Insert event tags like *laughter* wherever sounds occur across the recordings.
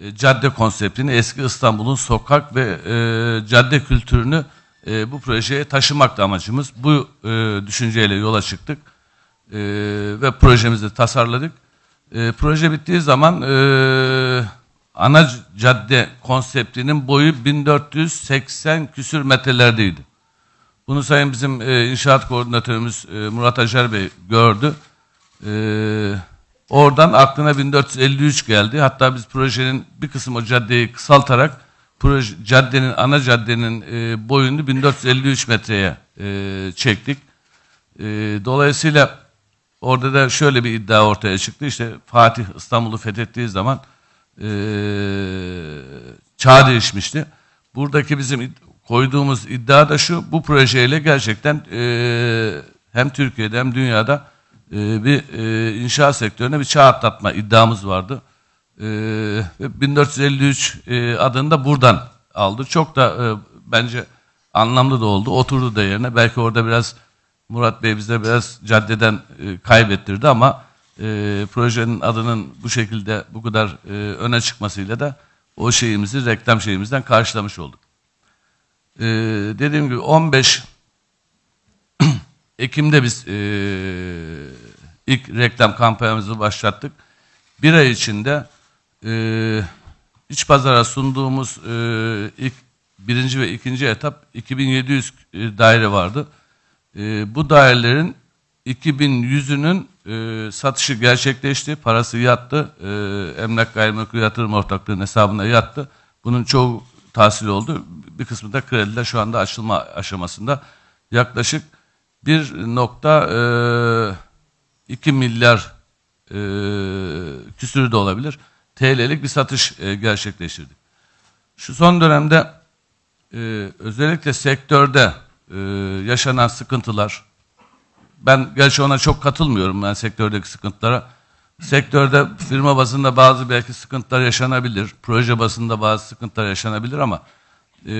e, cadde konseptini, eski İstanbul'un sokak ve e, cadde kültürünü e, bu projeye taşımakta amacımız. Bu e, düşünceyle yola çıktık e, ve projemizi tasarladık. E, proje bittiği zaman e, ana cadde konseptinin boyu 1480 küsür metrelerdeydi. Bunu sayın bizim e, inşaat koordinatörümüz e, Murat Acar Bey gördü. E, Oradan aklına 1453 geldi. Hatta biz projenin bir kısmı o caddeyi kısaltarak proje, caddenin ana caddenin e, boyunu 1453 metreye e, çektik. E, dolayısıyla orada da şöyle bir iddia ortaya çıktı. İşte Fatih İstanbul'u fethettiği zaman e, çağ değişmişti. Buradaki bizim koyduğumuz iddia da şu, bu projeyle gerçekten e, hem Türkiye'de hem dünyada e, bir e, inşaat sektörüne bir çağ atlatma iddiamız vardı. E, ee, 1453 e, adını da buradan aldı. Çok da e, bence anlamlı da oldu. Oturdu da yerine. Belki orada biraz Murat Bey bize biraz caddeden e, kaybettirdi ama e, projenin adının bu şekilde bu kadar e, öne çıkmasıyla da o şeyimizi reklam şeyimizden karşılamış olduk. E, dediğim gibi 15 *clears throat* Ekim'de biz e, ilk reklam kampanyamızı başlattık. Bir ay içinde e, iç pazara sunduğumuz e, ilk birinci ve ikinci etap 2700 e, daire vardı. E, bu dairelerin 2100'ünün e, satışı gerçekleşti. Parası yattı. E, Emlak Gayrimenkul Yatırım Ortaklığı'nın hesabına yattı. Bunun çoğu tahsil oldu. Bir kısmı da krediler şu anda açılma aşamasında. Yaklaşık 1 nokta e, 2 milyar e, küsürü de olabilir TL'lik bir satış e, gerçekleştirdik. Şu son dönemde e, özellikle sektörde e, yaşanan sıkıntılar ben gerçi ona çok katılmıyorum ben sektördeki sıkıntılara. Sektörde firma bazında bazı belki sıkıntılar yaşanabilir. Proje bazında bazı sıkıntılar yaşanabilir ama e,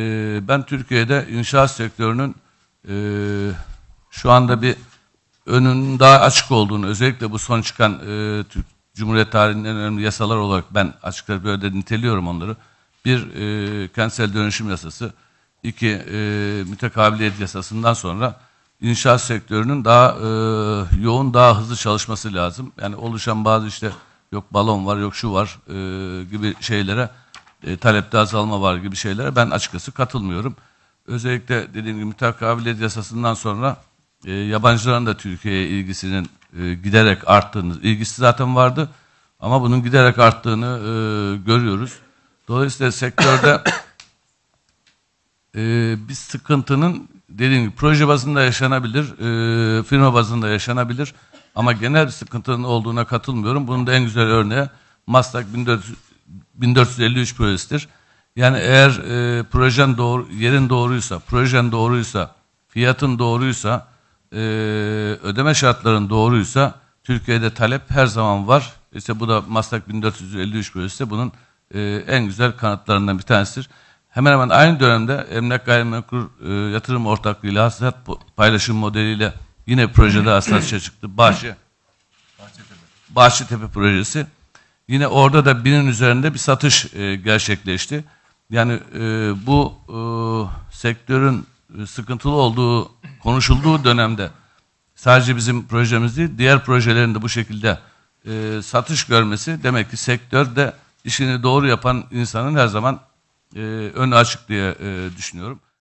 ben Türkiye'de inşaat sektörünün e, şu anda bir önünün daha açık olduğunu özellikle bu son çıkan e, Türk Cumhuriyet tarihinin önemli yasalar olarak ben açıkçası böyle de niteliyorum onları. Bir e, kentsel dönüşüm yasası, iki e, mütekabiliyet yasasından sonra inşaat sektörünün daha e, yoğun, daha hızlı çalışması lazım. Yani oluşan bazı işte yok balon var, yok şu var e, gibi şeylere, e, talepte azalma var gibi şeylere ben açıkçası katılmıyorum. Özellikle dediğim gibi mütekabiliyet yasasından sonra e, yabancıların da Türkiye'ye ilgisinin e, giderek arttığını, ilgisi zaten vardı ama bunun giderek arttığını e, görüyoruz. Dolayısıyla sektörde *coughs* e, bir sıkıntının dediğim gibi proje bazında yaşanabilir, e, firma bazında yaşanabilir ama genel bir sıkıntının olduğuna katılmıyorum. Bunun da en güzel örneği Mastak 1453 projesidir. Yani eğer e, projen doğru, yerin doğruysa, projen doğruysa, fiyatın doğruysa, e, ödeme şartların doğruysa Türkiye'de talep her zaman var. İşte bu da Maslak 1453 bölgesi bunun e, en güzel kanıtlarından bir tanesidir. Hemen hemen aynı dönemde Emlak Gayrimenkul e, Yatırım Ortaklığı ile hasılat paylaşım modeliyle yine projede hasılatçıya şey çıktı. Bahçe Bahçe Bahçetepe projesi. Yine orada da binin üzerinde bir satış e, gerçekleşti. Yani e, bu e, sektörün e, sıkıntılı olduğu konuşulduğu dönemde sadece bizim projemiz değil diğer projelerin de bu şekilde e, satış görmesi demek ki sektörde işini doğru yapan insanın her zaman e, önü açık diye e, düşünüyorum.